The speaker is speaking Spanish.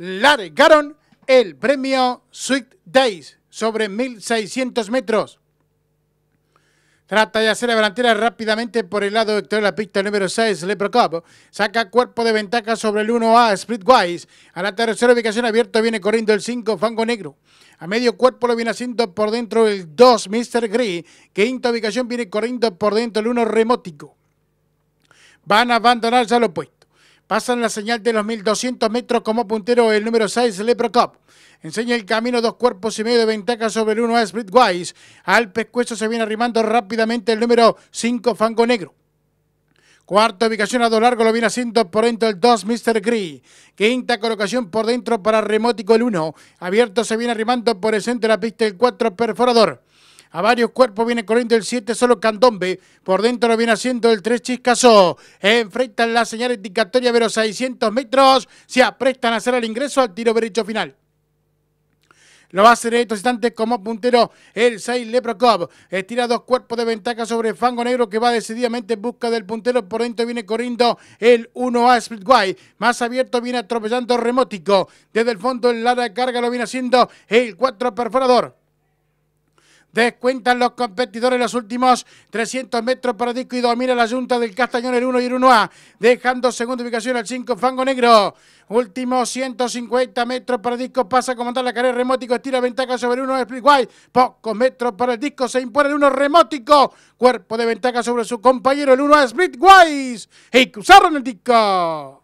largaron el premio Sweet Days sobre 1600 metros. Trata de hacer la delantera rápidamente por el lado de la pista número 6, Leprocop. Saca cuerpo de ventaja sobre el 1A, Splitwise. A la tercera ubicación abierta viene corriendo el 5, Fango Negro. A medio cuerpo lo viene haciendo por dentro el 2, Mr. Grey. Quinta ubicación viene corriendo por dentro el 1, Remótico. Van a abandonar ya lo puesto. Pasan la señal de los 1200 metros como puntero el número 6 Leprocop. Enseña el camino dos cuerpos y medio de ventaja sobre el 1 a Splitwise. Al pescuezo se viene arrimando rápidamente el número 5 Fango Negro. Cuarta ubicación a dos largo lo viene haciendo por dentro el 2, Mr. Gree. Quinta colocación por dentro para Remótico el 1. Abierto se viene arrimando por el centro de la pista el 4, Perforador. A varios cuerpos viene corriendo el 7, solo Candombe. Por dentro lo viene haciendo el 3 Chiscaso. Enfrentan la señal indicatoria pero 600 metros. Se aprestan a hacer el ingreso al tiro derecho final. Lo va a hacer estos instantes como puntero el 6 Leprokov. Estira dos cuerpos de ventaja sobre Fango Negro que va decididamente en busca del puntero. Por dentro viene corriendo el 1A Splitway. Más abierto viene atropellando Remótico. Desde el fondo en la carga lo viene haciendo el 4 Perforador. Descuentan los competidores los últimos 300 metros para disco y domina la Junta del Castañón el 1 y el 1A, dejando segunda ubicación al 5 Fango Negro. Últimos 150 metros para disco, pasa a comandar la carrera remótico, estira ventaja sobre el uno Split Splitwise. Pocos metros para el disco, se impone el uno remótico. Cuerpo de ventaja sobre su compañero, el 1 a Splitwise. Y cruzaron el disco.